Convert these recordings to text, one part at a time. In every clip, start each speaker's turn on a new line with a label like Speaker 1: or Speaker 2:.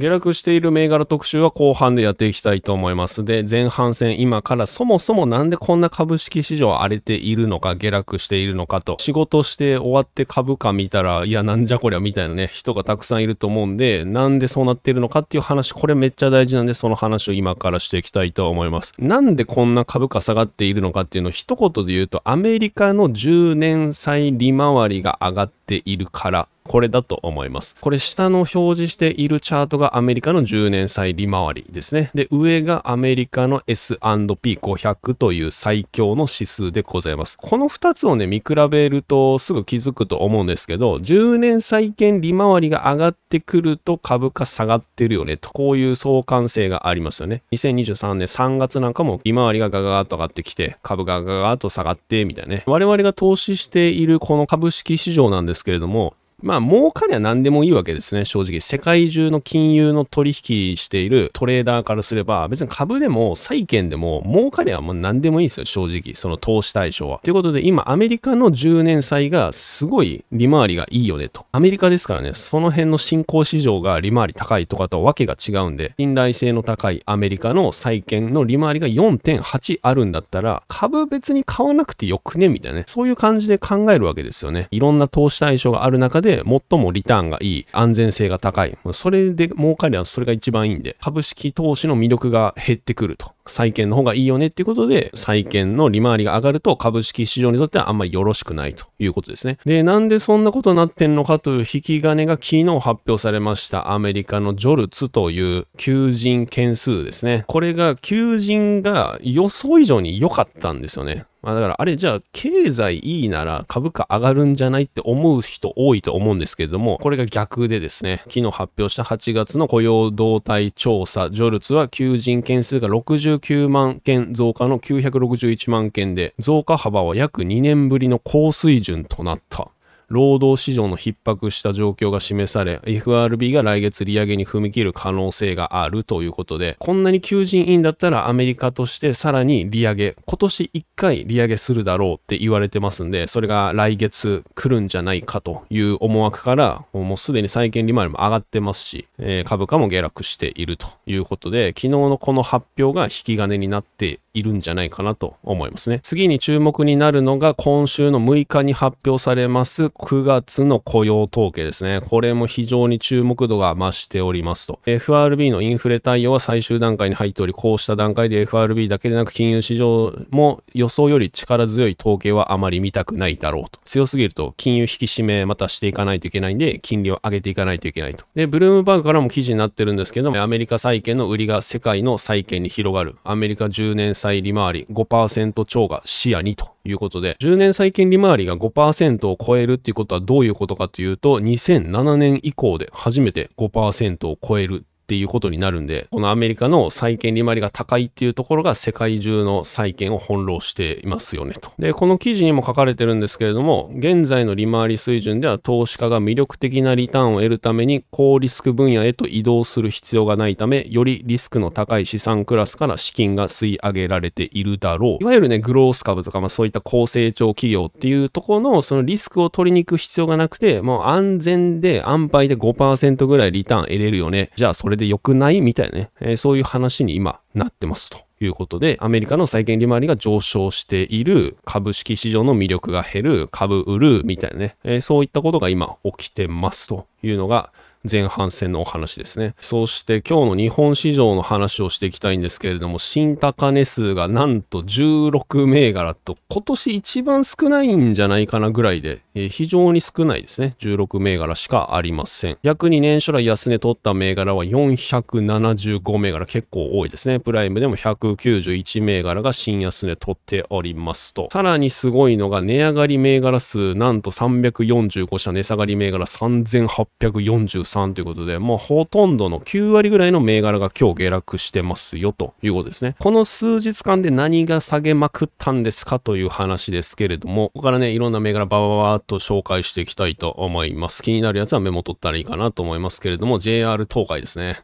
Speaker 1: 下落している銘柄特集は後半でやっていきたいと思います。で、前半戦今からそもそもなんでこんな株式市場荒れているのか、下落しているのかと、仕事して終わって株価見たら、いや、なんじゃこりゃみたいなね、人がたくさんいると思うんで、なんでそうなってるのかっていう話、これめっちゃ大事なんで、その話を今からしていきたいと思います。なんでこんな株価下がっているのかっていうのを一言で言うと、アメリカの10年債利回りが上がっているからこれだと思います。これ下の表示しているチャートがアメリカの10年債利回りですね。で、上がアメリカの S&P500 という最強の指数でございます。この2つをね、見比べるとすぐ気づくと思うんですけど、10年債券利回りが上がってくると株価下がってるよねと、こういう相関性がありますよね。2023年3月なんかも利回りがガガーッと上がってきて、株がガガーッと下がって、みたいなね。我々が投資しているこの株式市場なんですけれども、まあ、儲かりゃ何でもいいわけですね、正直。世界中の金融の取引しているトレーダーからすれば、別に株でも債券でも儲かりゃもう何でもいいんですよ、正直。その投資対象は。ということで、今、アメリカの10年債がすごい利回りがいいよねと。アメリカですからね、その辺の新興市場が利回り高いとかとはわけが違うんで、信頼性の高いアメリカの債券の利回りが4.8あるんだったら、株別に買わなくてよくねみたいなね、そういう感じで考えるわけですよね。いろんな投資対象がある中で、で最もリターンがいい、安全性が高い。それで儲かりはそれが一番いいんで、株式投資の魅力が減ってくると。債券の方がいいよねっていうことで、債券の利回りが上がると株式市場にとってはあんまりよろしくないということですね。で、なんでそんなことになってんのかという引き金が昨日発表されましたアメリカのジョルツという求人件数ですね。これが求人が予想以上に良かったんですよね。まあ、だからあれじゃあ経済いいなら株価上がるんじゃないって思う人多いと思うんですけれども、これが逆でですね、昨日発表した8月の雇用動態調査、ジョルツは求人件数が69万件増加の961万件で、増加幅は約2年ぶりの高水準となった。労働市場の逼迫した状況が示され、FRB が来月利上げに踏み切る可能性があるということで、こんなに求人いいんだったらアメリカとしてさらに利上げ、今年1回利上げするだろうって言われてますんで、それが来月来るんじゃないかという思惑から、もうすでに債券利回りも上がってますし、えー、株価も下落しているということで、昨日のこの発表が引き金になっているんじゃないかなと思いますね。次に注目になるのが今週の6日に発表されます9月の雇用統計ですね。これも非常に注目度が増しておりますと。FRB のインフレ対応は最終段階に入っており、こうした段階で FRB だけでなく金融市場も予想より力強い統計はあまり見たくないだろうと。強すぎると金融引き締めまたしていかないといけないんで、金利を上げていかないといけないと。で、ブルームバーグからも記事になってるんですけども、アメリカ債券の売りが世界の債券に広がる。アメリカ10年債利回り5%超が視野にということで、10年債券利回りが5%を超えるっていうことはどういうことかというと、2007年以降で初めて5%を超えるっていうことになるんで、このアメリカの債券利回りが高いっていうところが世界中の債券を翻弄していますよねと。で、この記事にも書かれてるんですけれども、現在の利回り水準では投資家が魅力的なリターンを得るために高リスク分野へと移動する必要がないため、よりリスクの高い資産クラスから資金が吸い上げられているだろう。いわゆるね、グロース株とか、まあそういった高成長企業っていうところのそのリスクを取りに行く必要がなくて、もう安全で安牌で5%ぐらいリターン得れるよね。じゃあそれで良くないみたいなね、えー、そういう話に今なってますということで、アメリカの債券利回りが上昇している、株式市場の魅力が減る、株売るみたいなね、えー、そういったことが今起きてますというのが前半戦のお話ですね。そして今日の日本市場の話をしていきたいんですけれども、新高値数がなんと16銘柄と今年一番少ないんじゃないかなぐらいで、えー、非常に少ないですね。16銘柄しかありません。逆に年初来安値取った銘柄は475銘柄結構多いですね。プライムでも191銘柄が新安値取っておりますと。さらにすごいのが値上がり銘柄数なんと345社値下がり銘柄3800 843ということで、もうほとんどの9割ぐらいの銘柄が今日下落してますよということですね。この数日間で何が下げまくったんですかという話ですけれども、ここからね、いろんな銘柄バババーっと紹介していきたいと思います。気になるやつはメモ取ったらいいかなと思いますけれども、JR 東海ですね。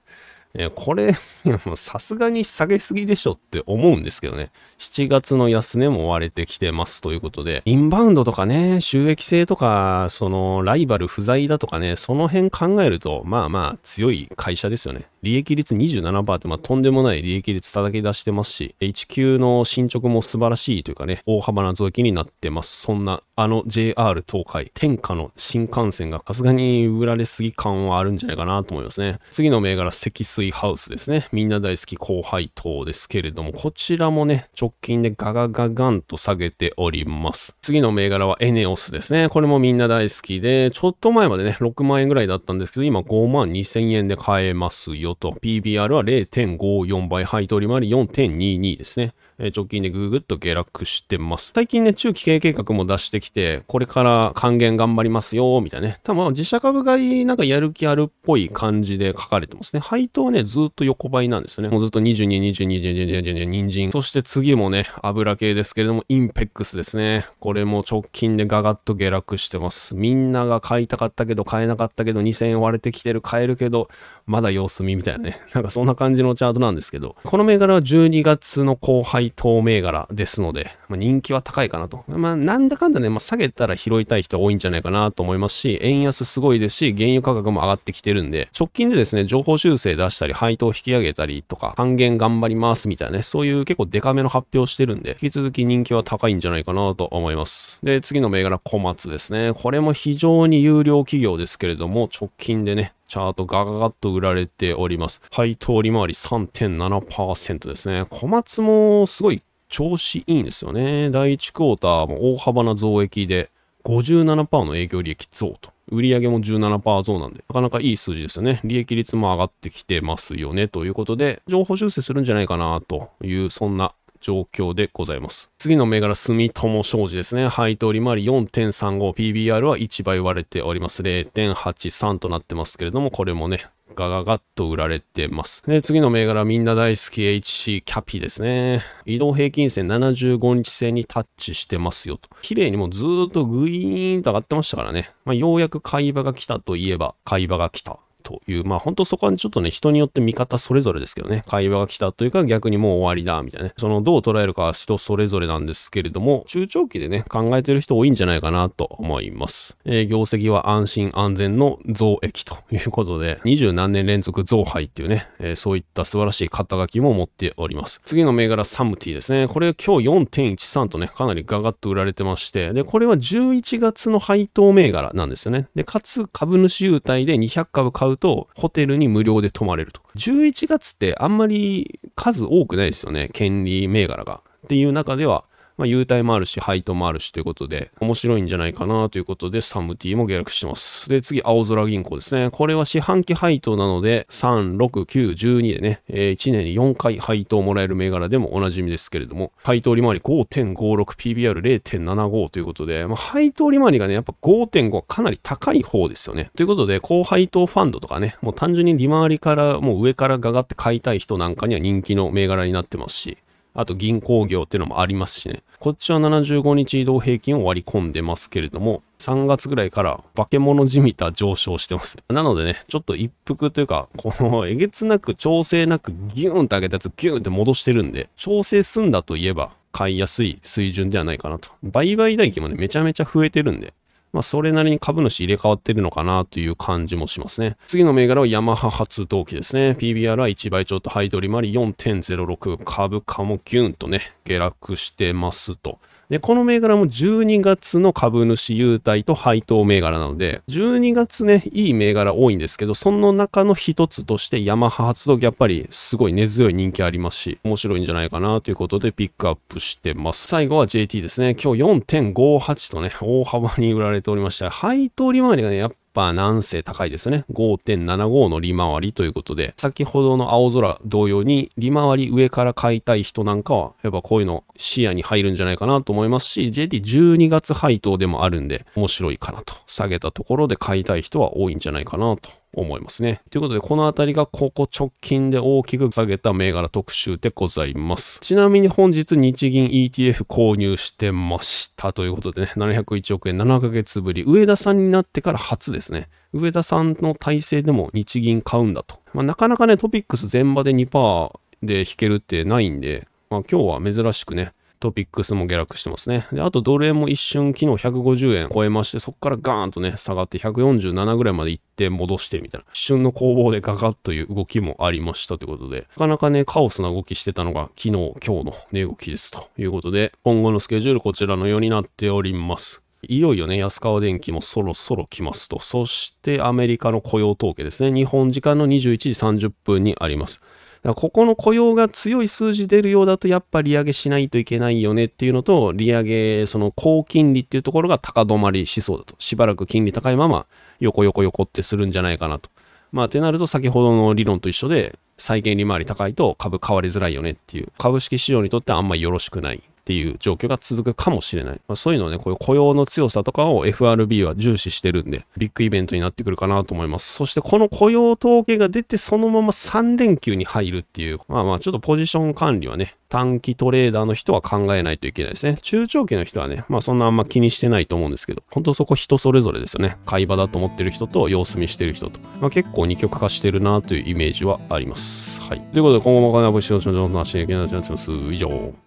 Speaker 1: えこれ、さすがに下げすぎでしょって思うんですけどね。7月の安値も割れてきてますということで、インバウンドとかね、収益性とか、そのライバル不在だとかね、その辺考えると、まあまあ強い会社ですよね。利益率27%って、まあ、とんでもない利益率叩き出してますし、1級の進捗も素晴らしいというかね、大幅な増益になってます。そんな、あの JR 東海、天下の新幹線がさすがに売られすぎ感はあるんじゃないかなと思いますね。次の銘柄、積水ハウスですね。みんな大好き後輩等ですけれども、こちらもね、直近でガガガガンと下げております。次の銘柄はエネオスですね。これもみんな大好きで、ちょっと前までね、6万円ぐらいだったんですけど、今5万2000円で買えますよと、PBR は0.54倍、配当利回り4.22ですね。え直近でぐぐっと下落してます。最近ね、中期経営計画も出してきて、これから還元頑張りますよ、みたいなね。多分、自社株買いなんかやる気あるっぽい感じで書かれてますね。配当はね、ずっと横ばいなんですよね。もうずっと22、22、22、22、人参。そして次もね、油系ですけれども、インペックスですね。これも直近でガガッと下落してます。みんなが買いたかったけど、買えなかったけど、2000円割れてきてる、買えるけど、まだ様子見みたいな。たいなね。なんかそんな感じのチャートなんですけど、この銘柄は12月の後輩等銘柄ですので、まあ、人気は高いかなと。まあ、なんだかんだね、まあ、下げたら拾いたい人多いんじゃないかなと思いますし、円安すごいですし、原油価格も上がってきてるんで、直近でですね、情報修正出したり、配当引き上げたりとか、半元頑張りますみたいなね、そういう結構デカめの発表してるんで、引き続き人気は高いんじゃないかなと思います。で、次の銘柄、小松ですね。これも非常に有料企業ですけれども、直近でね、チャートガガガッと売られております。配当利回り3.7%ですね。小松もすごい調子いいんですよね。第1クォーターも大幅な増益で57%の営業利益増と。売上も17%増なんで、なかなかいい数字ですよね。利益率も上がってきてますよね。ということで、情報修正するんじゃないかなという、そんな状況でございます。次の銘柄、住友商事ですね。配当利回り4.35、PBR は1倍割れております。0.83となってますけれども、これもね、ガガガッと売られてます。で、次の銘柄、みんな大好き HC キャピですね。移動平均線75日線にタッチしてますよと。綺麗にもうずっとグイーンと上がってましたからね。まあ、ようやく買い場が来たといえば、買い場が来たという、まあ本当そこはちょっとね、人によって見方それぞれですけどね、会話が来たというか逆にもう終わりだ、みたいなね、そのどう捉えるかは人それぞれなんですけれども、中長期でね、考えてる人多いんじゃないかなと思います。えー、業績は安心安全の増益ということで、二十何年連続増配っていうね、えー、そういった素晴らしい肩書きも持っております。次の銘柄サムティですね。これ今日4.13とね、かなりガガッと売られてまして、で、これは11月の配当銘柄なんですよね。で、かつ株主優待で200株買うと、ホテルに無料で泊まれると。11月ってあんまり数多くないですよね、権利銘柄が。っていう中では、まあ、優待もあるし、配当もあるしということで、面白いんじゃないかなということで、サムティも下落してます。で、次、青空銀行ですね。これは四半期配当なので、3、6、9、12でね、えー、1年に4回配当もらえる銘柄でもおなじみですけれども、配当利回り 5.56PBR0.75 ということで、まあ、配当利回りがね、やっぱ5.5かなり高い方ですよね。ということで、高配当ファンドとかね、もう単純に利回りから、もう上からガガって買いたい人なんかには人気の銘柄になってますし、あと銀行業っていうのもありますしね。こっちは75日移動平均を割り込んでますけれども、3月ぐらいから化け物じみた上昇してます。なのでね、ちょっと一服というか、このえげつなく調整なくギューンって上げたやつギューンって戻してるんで、調整済んだといえば買いやすい水準ではないかなと。売買代金もね、めちゃめちゃ増えてるんで、まあ、それなりに株主入れ替わってるのかなという感じもしますね。次の銘柄はヤマハ発動機ですね。PBR は1倍ちょっとハイドリマリ4.06株価もギュンとね、下落してますと。で、この銘柄も12月の株主優待と配当銘柄なので、12月ね、いい銘柄多いんですけど、その中の一つとしてヤマハ発動機やっぱりすごい根強い人気ありますし、面白いんじゃないかなということでピックアップしてます。最後は JT ですね。今日4.58とね、大幅に売られておりました。配当利回りがね、やっパー南西高いですね。5.75の利回りということで、先ほどの青空同様に利回り上から買いたい人なんかは、やっぱこういうの視野に入るんじゃないかなと思いますし、JT12 月配当でもあるんで、面白いかなと。下げたところで買いたい人は多いんじゃないかなと思いますね。ということで、このあたりがここ直近で大きく下げた銘柄特集でございます。ちなみに本日日銀 ETF 購入してましたということでね、701億円7ヶ月ぶり、上田さんになってから初ですね。上田さんの体制でも日銀買うんだと。まあ、なかなかね、トピックス全場で2%で引けるってないんで、まあ、今日は珍しくね、トピックスも下落してますね。で、あとドル円も一瞬昨日150円超えまして、そこからガーンとね、下がって147ぐらいまで行って戻してみたいな、一瞬の攻防でガガッという動きもありましたということで、なかなかね、カオスな動きしてたのが昨日、今日の値動きですということで、今後のスケジュールこちらのようになっております。いよいよね、安川電機もそろそろ来ますと。そしてアメリカの雇用統計ですね。日本時間の21時30分にあります。だここの雇用が強い数字出るようだとやっぱ利上げしないといけないよねっていうのと利上げその高金利っていうところが高止まりしそうだとしばらく金利高いまま横横横ってするんじゃないかなとまあてなると先ほどの理論と一緒で再現利回り高いと株変わりづらいよねっていう株式市場にとってあんまりよろしくないっていう状況が続くかもしれない。まあ、そういうのね、こういう雇用の強さとかを FRB は重視してるんで、ビッグイベントになってくるかなと思います。そしてこの雇用統計が出て、そのまま3連休に入るっていう、まあまあちょっとポジション管理はね、短期トレーダーの人は考えないといけないですね。中長期の人はね、まあそんなあんま気にしてないと思うんですけど、本当そこ人それぞれですよね。買い場だと思ってる人と様子見してる人と。まあ結構二極化してるなというイメージはあります。はい。ということで今後もお金は募集します。以上。